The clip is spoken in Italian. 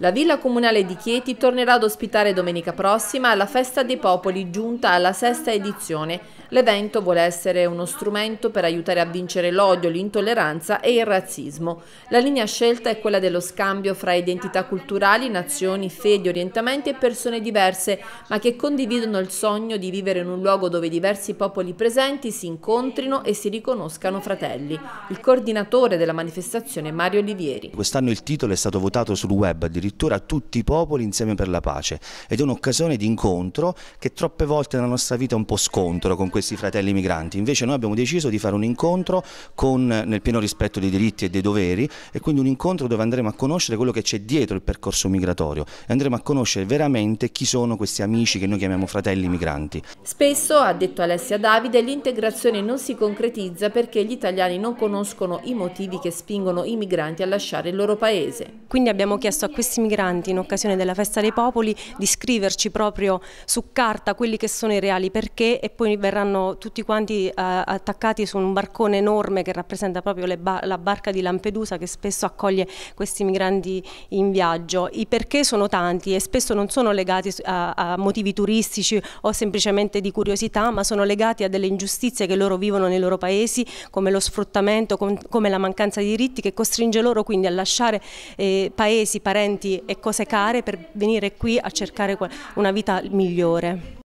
La Villa Comunale di Chieti tornerà ad ospitare domenica prossima la Festa dei Popoli giunta alla sesta edizione. L'evento vuole essere uno strumento per aiutare a vincere l'odio, l'intolleranza e il razzismo. La linea scelta è quella dello scambio fra identità culturali, nazioni, fedi, orientamenti e persone diverse, ma che condividono il sogno di vivere in un luogo dove diversi popoli presenti si incontrino e si riconoscano fratelli. Il coordinatore della manifestazione Mario Olivieri. Quest'anno il titolo è stato votato sul web addirittura addirittura tutti i popoli insieme per la pace ed è un'occasione di incontro che troppe volte nella nostra vita è un po' scontro con questi fratelli migranti, invece noi abbiamo deciso di fare un incontro con, nel pieno rispetto dei diritti e dei doveri e quindi un incontro dove andremo a conoscere quello che c'è dietro il percorso migratorio e andremo a conoscere veramente chi sono questi amici che noi chiamiamo fratelli migranti. Spesso, ha detto Alessia Davide, l'integrazione non si concretizza perché gli italiani non conoscono i motivi che spingono i migranti a lasciare il loro paese. Quindi abbiamo chiesto a questi ragazzi migranti in occasione della Festa dei Popoli di scriverci proprio su carta quelli che sono i reali perché e poi verranno tutti quanti eh, attaccati su un barcone enorme che rappresenta proprio ba la barca di Lampedusa che spesso accoglie questi migranti in viaggio. I perché sono tanti e spesso non sono legati a, a motivi turistici o semplicemente di curiosità ma sono legati a delle ingiustizie che loro vivono nei loro paesi come lo sfruttamento, com come la mancanza di diritti che costringe loro quindi a lasciare eh, paesi, parenti, progetti e cose care per venire qui a cercare una vita migliore.